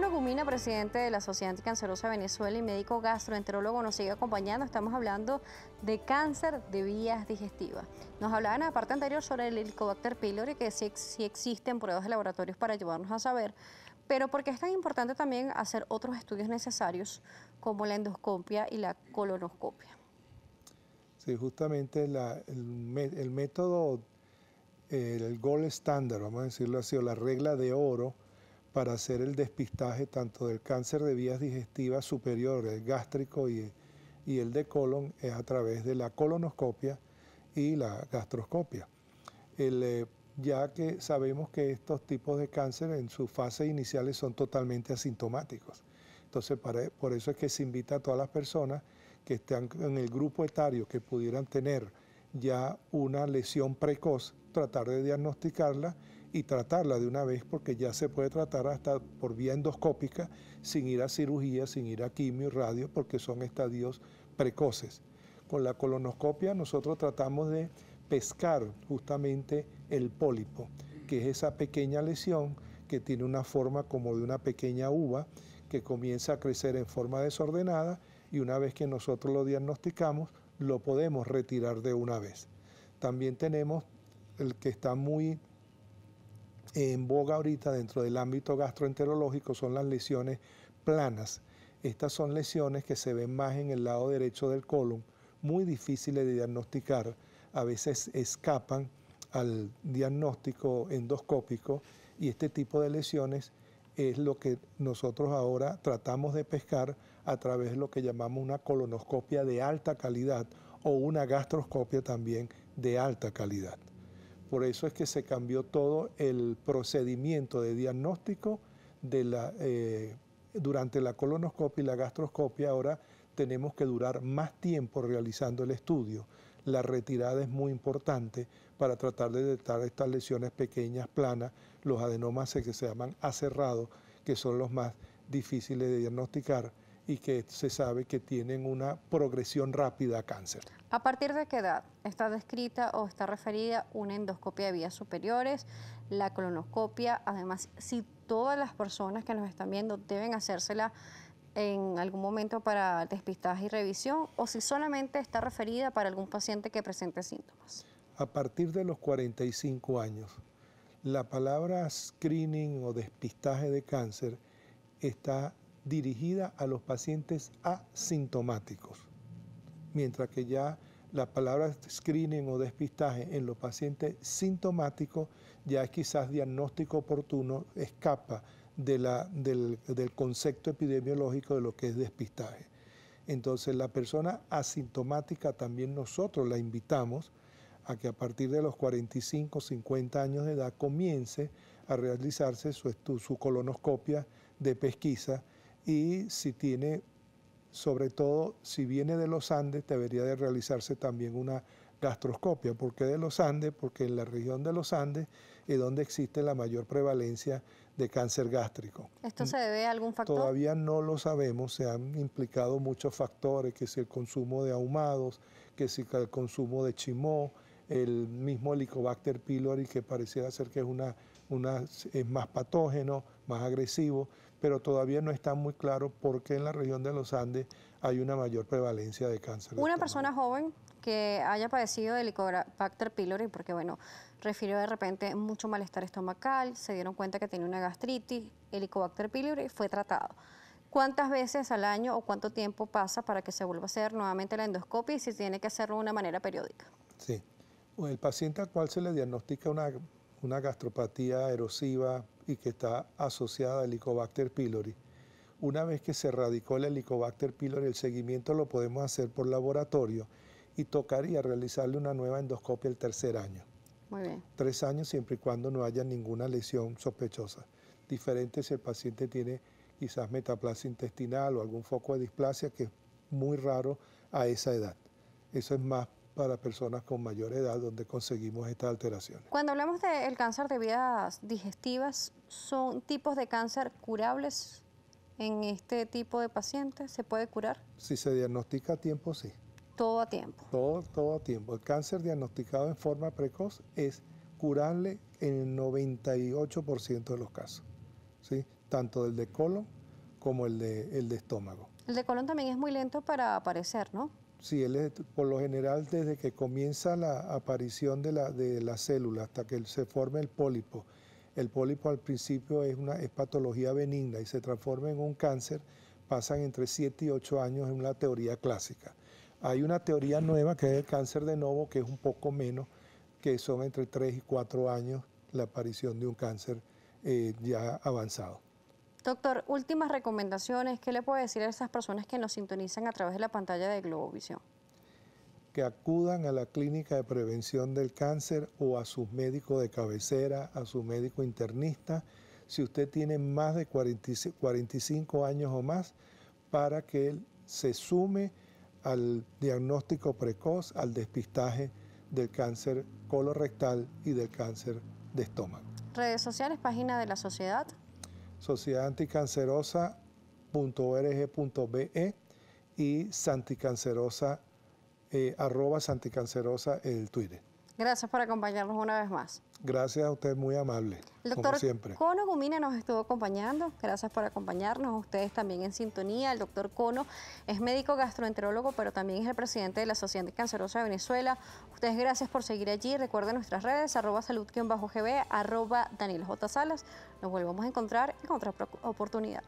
con Gumina, presidente de la Sociedad Anticancerosa de Venezuela y médico gastroenterólogo, nos sigue acompañando. Estamos hablando de cáncer de vías digestivas. Nos hablaban en la parte anterior sobre el Helicobacter pylori, que sí, existen pruebas de laboratorios para ayudarnos a saber, pero porque es tan importante también hacer otros estudios necesarios como la endoscopia y la colonoscopia. Sí, justamente el, método, el gold estándar vamos a decirlo así, o la regla de oro para hacer el despistaje tanto del cáncer de vías digestivas superior, el gástrico y, el de colon, es a través de la colonoscopia y la gastroscopia. Eh, ya que sabemos que estos tipos de cáncer en sus fases iniciales son totalmente asintomáticos. Entonces, por eso es que se invita a todas las personas que están en el grupo etario que pudieran tener ya una lesión precoz, tratar de diagnosticarla y tratarla de una vez porque ya se puede tratar hasta por vía endoscópica sin ir a cirugía, sin ir a quimio y radio porque son estadios precoces. Con la colonoscopia nosotros tratamos de pescar justamente el pólipo, que es esa pequeña lesión que tiene una forma como de una pequeña uva que comienza a crecer en forma desordenada y una vez que nosotros lo diagnosticamos, lo podemos retirar de una vez. También tenemos el que está muy en boga ahorita dentro del ámbito gastroenterológico son las lesiones planas. Estas son lesiones que se ven más en el lado derecho del colon, muy difíciles de diagnosticar, a veces escapan al diagnóstico endoscópico y este tipo de lesiones es lo que nosotros ahora tratamos de pescar a través de lo que llamamos una colonoscopia de alta calidad o una gastroscopia también de alta calidad. Por eso es que se cambió todo el procedimiento de diagnóstico eh, durante la colonoscopia y la gastroscopia. Ahora tenemos que durar más tiempo realizando el estudio. La retirada es muy importante para tratar de detectar estas lesiones pequeñas, planas, los adenomas que se llaman aserrados, que son los más difíciles de diagnosticar y que se sabe que tienen una progresión rápida a cáncer. ¿A partir de qué edad está descrita o está referida una endoscopia de vías superiores, la colonoscopia? Además, si todas las personas que nos están viendo deben hacérsela en algún momento para despistaje y revisión o si solamente está referida para algún paciente que presente síntomas. A partir de los 45 años, la palabra screening o despistaje de cáncer está dirigida a los pacientes asintomáticos, mientras que ya la palabra screening o despistaje en los pacientes sintomáticos ya quizás diagnóstico oportuno escapa del, concepto epidemiológico de lo que es despistaje. Entonces la persona asintomática también nosotros la invitamos a que a partir de los 45, 50 años de edad comience a realizarse su colonoscopia de pesquisa y si tiene, sobre todo si viene de los Andes, debería de realizarse también una gastroscopia. ¿Por qué de los Andes? Porque en la región de los Andes es donde existe la mayor prevalencia de cáncer gástrico. ¿Esto se debe a algún factor? Todavía no lo sabemos, se han implicado muchos factores, que si el consumo de ahumados, que si el consumo de chimó, el mismo Helicobacter pylori que pareciera ser que es es más patógeno, más agresivo pero todavía no está muy claro por qué en la región de los Andes hay una mayor prevalencia de cáncer. Una persona joven que haya padecido de Helicobacter pylori, porque bueno, refirió de repente mucho malestar estomacal, se dieron cuenta que tenía una gastritis, Helicobacter pylori fue tratado. ¿Cuántas veces al año o cuánto tiempo pasa para que se vuelva a hacer nuevamente la endoscopia y si tiene que hacerlo de una manera periódica? Sí. El paciente al cual se le diagnostica una, una gastropatía erosiva y que está asociada al Helicobacter pylori. Una vez que se radicó el Helicobacter pylori, el seguimiento lo podemos hacer por laboratorio y tocaría realizarle una nueva endoscopia el tercer año. Muy bien. Tres años siempre y cuando no haya ninguna lesión sospechosa. Diferente si el paciente tiene quizás metaplasia intestinal o algún foco de displasia, que es muy raro a esa edad. Eso es más para personas con mayor edad donde conseguimos estas alteraciones. Cuando hablamos del cáncer de vías digestivas, ¿son tipos de cáncer curables en este tipo de pacientes? ¿Se puede curar? Si se diagnostica a tiempo, sí. Todo a tiempo. Todo, todo a tiempo. El cáncer diagnosticado en forma precoz es curable en el 98% de los casos, ¿sí? tanto del de colon como el de, el de estómago. El de colon también es muy lento para aparecer, ¿no? Sí, por lo general desde que comienza la aparición de la, de célula hasta que se forme el pólipo. El pólipo al principio es una patología benigna y se transforma en un cáncer, pasan entre 7 y 8 años en una teoría clásica. Hay una teoría nueva que es el cáncer de novo, que es un poco menos, que son entre 3 y 4 años la aparición de un cáncer eh, ya avanzado. Doctor, últimas recomendaciones, ¿qué le puede decir a esas personas que nos sintonizan a través de la pantalla de Globovisión? Que acudan a la clínica de prevención del cáncer o a su médico de cabecera, a su médico internista, si usted tiene más de 45 años o más, para que él se sume al diagnóstico precoz, al despistaje del cáncer colorectal y del cáncer de estómago. Redes sociales, página de la sociedad sociedadanticancerosa.org.be y santicancerosa, eh, arroba santicancerosa el Twitter. Gracias por acompañarnos una vez más. Gracias a usted, muy amable. doctor como siempre. Cono Gumina nos estuvo acompañando. Gracias por acompañarnos. Ustedes también en sintonía. El doctor Cono es médico gastroenterólogo, pero también es el presidente de la Asociación Cancerosa de Venezuela. Ustedes, gracias por seguir allí. Recuerden nuestras redes, arroba salud-gb, arroba Daniel J. Salas. Nos volvemos a encontrar en otra oportunidad.